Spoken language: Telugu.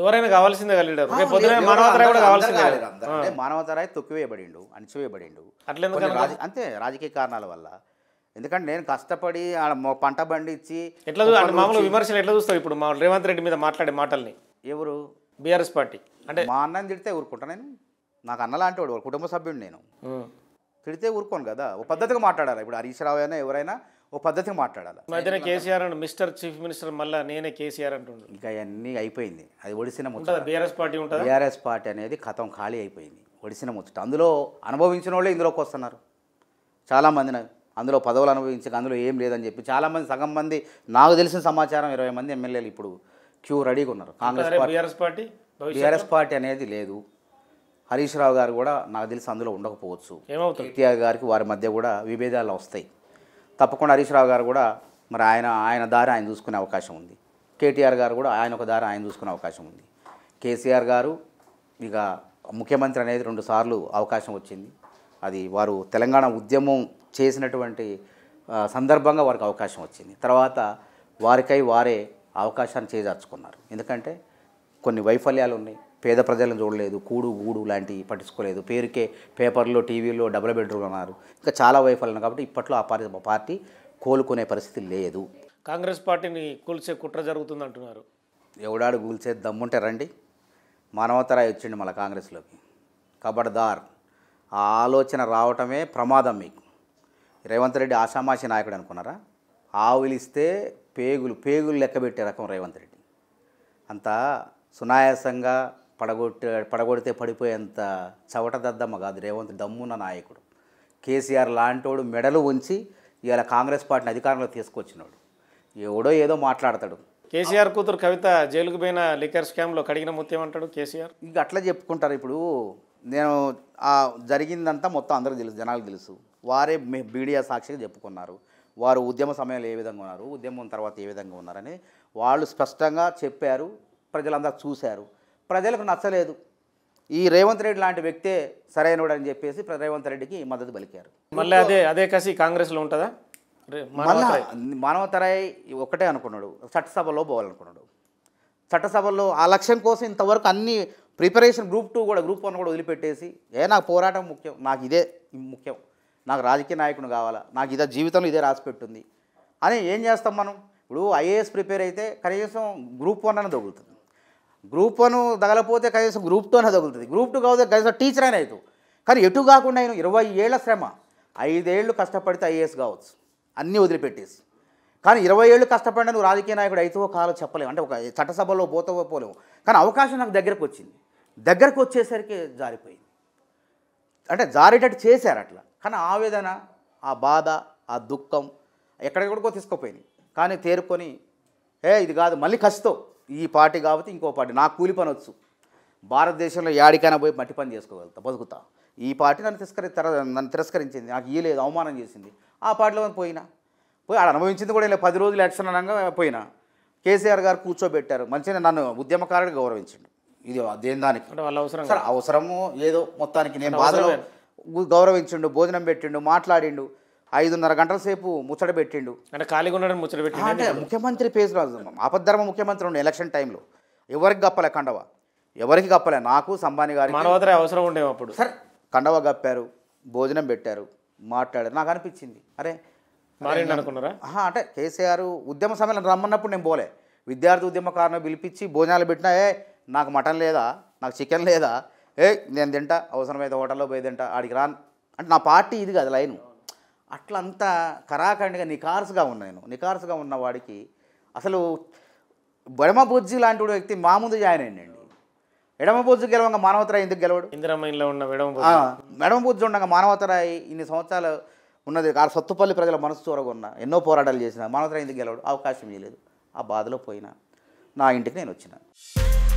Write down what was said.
ఎవరైనా కావాల్సిందే కలిగారు మానవతరాయ్ కూడా కావాల్సిందే మానవతరాయ్ తొక్కివేయబడిండు అణిచివేయబడిండు అంతే రాజకీయ కారణాల వల్ల ఎందుకంటే నేను కష్టపడి పంట బండి ఇచ్చి ఎట్లా మామూలు విమర్శలు ఎట్లా చూస్తావు ఇప్పుడు మా రేవంత్ రెడ్డి మీద మాట్లాడే మాటల్ని ఎవరు బీఆర్ఎస్ పార్టీ అంటే మా అన్నని తిడితే ఊరుకుంటా నేను నాకు అన్న లాంటి వాడు కుటుంబ సభ్యుడు నేను తిడితే ఊరుకోను కదా ఓ పద్ధతిగా మాట్లాడాలి ఇప్పుడు హరీష్ రావు అయినా ఎవరైనా ఓ పద్ధతి మాట్లాడాలి మధ్యన KCR and mister chief minister మళ్ళీ నేనే కేసీఆర్ అంటుండు ఇంకా అవన్నీ అయిపోయింది అది ఒడిసిన ముచ్చట బీఆర్ఎస్ పార్టీ ఉంటుంది బీఆర్ఎస్ పార్టీ అనేది కథం ఖాళీ అయిపోయింది ఒడిసిన ముచ్చట అందులో అనుభవించిన వాళ్ళే ఇందులోకి వస్తున్నారు చాలామంది అందులో పదవులు అనుభవించక అందులో ఏం లేదని చెప్పి చాలామంది సగం మంది నాకు తెలిసిన సమాచారం ఇరవై మంది ఎమ్మెల్యేలు ఇప్పుడు క్యూ రెడీగా ఉన్నారు కాంగ్రెస్ పార్టీ బీఆర్ఎస్ పార్టీ అనేది లేదు హరీష్ రావు గారు కూడా నాకు తెలిసి అందులో ఉండకపోవచ్చు ఏమవుతుంది గారికి వారి మధ్య కూడా విభేదాలు వస్తాయి తప్పకుండా హరీష్ రావు గారు కూడా మరి ఆయన ఆయన దారి ఆయన చూసుకునే అవకాశం ఉంది కేటీఆర్ గారు కూడా ఆయన ఒక దారి ఆయన చూసుకునే అవకాశం ఉంది కేసీఆర్ గారు ఇక ముఖ్యమంత్రి అనేది రెండుసార్లు అవకాశం వచ్చింది అది వారు తెలంగాణ ఉద్యమం చేసినటువంటి సందర్భంగా వారికి అవకాశం వచ్చింది తర్వాత వారికై వారే అవకాశాన్ని చేజార్చుకున్నారు ఎందుకంటే కొన్ని వైఫల్యాలు ఉన్నాయి పేద ప్రజలను చూడలేదు కూడు గూడు లాంటివి పట్టించుకోలేదు పేరుకే పేపర్లో టీవీలో డబుల్ బెడ్రూమ్ అన్నారు ఇంకా చాలా వైఫల్యం కాబట్టి ఇప్పట్లో ఆ పార్టీ పార్టీ కోలుకునే పరిస్థితి లేదు కాంగ్రెస్ పార్టీని కూల్చే కుట్ర జరుగుతుంది అంటున్నారు ఎవడాడు కూల్చే దమ్ముంటే రండి మానవతరాయి వచ్చిండి మళ్ళీ కాంగ్రెస్లోకి కబడ్దార్ ఆ ఆలోచన రావటమే ప్రమాదం మీకు రేవంత్ రెడ్డి ఆషామాషి నాయకుడు అనుకున్నారా ఆవులిస్తే పేగులు పేగులు లెక్కబెట్టే రకం రేవంత్ రెడ్డి అంతా సునాయాసంగా పడగొట్టే పడగొడితే పడిపోయేంత చవట దద్దమ్మ కాదు రేవంత్ దమ్మున్న నాయకుడు కేసీఆర్ లాంటోడు మెడలు ఉంచి ఇవాళ కాంగ్రెస్ పార్టీని అధికారంలో తీసుకొచ్చినాడు ఎవడో ఏదో మాట్లాడతాడు కేసీఆర్ కూతురు కవిత జైలుకు పోయిన లిక్కర్ స్కామ్లో కడిగిన ముత్యం అంటాడు కేసీఆర్ ఇక అట్లా చెప్పుకుంటారు ఇప్పుడు నేను ఆ జరిగిందంతా మొత్తం అందరికి తెలుసు జనాలకు తెలుసు వారే మీడియా సాక్షిగా చెప్పుకున్నారు వారు ఉద్యమ సమయంలో ఏ విధంగా ఉన్నారు ఉద్యమం తర్వాత ఏ విధంగా ఉన్నారని వాళ్ళు స్పష్టంగా చెప్పారు ప్రజలందరూ చూశారు ప్రజలకు నచ్చలేదు ఈ రేవంత్ రెడ్డి లాంటి వ్యక్తే సరైనడు అని చెప్పేసి రేవంత్ రెడ్డికి మద్దతు పలికారు మళ్ళీ అదే అదే కసి కాంగ్రెస్లో ఉంటుందా మానవతరాయ్ ఒకటే అనుకున్నాడు చట్టసభలో పోవాలనుకున్నాడు చట్టసభలో ఆ లక్ష్యం కోసం ఇంతవరకు అన్ని ప్రిపరేషన్ గ్రూప్ టూ కూడా గ్రూప్ వన్ కూడా వదిలిపెట్టేసి ఏ నాకు పోరాటం ముఖ్యం నాకు ఇదే ముఖ్యం నాకు రాజకీయ నాయకుడు కావాలా నాకు ఇదే జీవితంలో ఇదే రాసిపెట్టుంది అని ఏం చేస్తాం మనం ఇప్పుడు ఐఏఎస్ ప్రిపేర్ అయితే కనీసం గ్రూప్ వన్ అని దొరుకుతుంది గ్రూప్ వన్ తగలపోతే కనీసం గ్రూప్ టూనే తగులుతుంది గ్రూప్ టూ కాకపోతే కనీసం టీచర్ అయిన అవుతుంది కానీ ఎటు కాకుండా నేను ఇరవై ఏళ్ళ శ్రమ ఐదేళ్ళు కష్టపడితే ఐఏఎస్ కావచ్చు అన్నీ వదిలిపెట్టేసి కానీ ఇరవై ఏళ్ళు కష్టపడిన నువ్వు రాజకీయ నాయకుడు అవుతావో కాలో చెప్పలేము అంటే ఒక చట్టసభలో పోతావో పోలేవు కానీ అవకాశం నాకు దగ్గరకు వచ్చింది దగ్గరకు వచ్చేసరికి జారిపోయింది అంటే జారేటట్టు చేశారు అట్లా కానీ ఆవేదన ఆ బాధ ఆ దుఃఖం ఎక్కడెక్కడికో తీసుకుపోయింది కానీ తేరుకొని ఏ ఇది కాదు మళ్ళీ కష్టం ఈ పార్టీ కాబట్టి ఇంకో పార్టీ నాకు కూలి పని వచ్చు భారతదేశంలో యాడికైనా పోయి మట్టి పని చేసుకోగలుగుతా బతుకుతా ఈ పార్టీ నన్ను తిరస్కరి నన్ను తిరస్కరించింది నాకు లేదు అవమానం చేసింది ఆ పార్టీలో పోయినా పోయి ఆడ అనుభవించింది కూడా ఇలా పది రోజులు ఎలక్షన్ అనగా పోయినా కేసీఆర్ గారు కూర్చోబెట్టారు మంచిగా నన్ను ఉద్యమకారుడు గౌరవించండి ఇది దేని దానికి అవసరం అవసరము ఏదో మొత్తానికి నేను బాధలో గౌరవించిండు భోజనం పెట్టిండు మాట్లాడిండు ఐదున్నర గంటల సేపు ముచ్చట పెట్టిండు అంటే ఖాళీగా ఉండడం ముచ్చట పెట్టిండు అంటే ముఖ్యమంత్రి రాదు ఆపద్ధర్మ ముఖ్యమంత్రి ఉండే ఎలక్షన్ టైంలో ఎవరికి గప్పలే కండవ ఎవరికి గప్పలే నాకు సంబాని గారి మానవతర అవసరం ఉండేవి అప్పుడు సరే కండవ గప్పారు భోజనం పెట్టారు మాట్లాడారు నాకు అనిపించింది అరే అనుకున్నారా అంటే కేసీఆర్ ఉద్యమ సమయంలో రమ్మన్నప్పుడు నేను పోలే విద్యార్థి ఉద్యమకారుని పిలిపించి భోజనాలు పెట్టినా ఏ నాకు మటన్ లేదా నాకు చికెన్ లేదా ఏ నేను తింటా అవసరమైతే హోటల్లో పోయి తింటా ఆడికి రాను అంటే నా పార్టీ ఇది కదా లైను అట్లంతా కరాఖండిగా నికార్సుగా ఉన్నాను నికార్సుగా ఉన్నవాడికి అసలు బడమ బొజ్జి లాంటి వ్యక్తి మా ముందు జాయిన్ అయ్యండి ఎడమ బొజ్జు గెలవంగా మానవతరాయి ఎందుకు గెలవడు ఇంద్రమైన్లో ఉన్న ఎడమ బొజ్జు ఉండగా మానవతరాయి ఇన్ని సంవత్సరాలు ఉన్నది ఆ సత్తుపల్లి ప్రజల మనసు చూరగొన్న ఎన్నో పోరాటాలు చేసిన మానవతరాయి ఎందుకు గెలవడు అవకాశం ఇవ్వలేదు ఆ బాధలో పోయినా నా ఇంటికి నేను వచ్చిన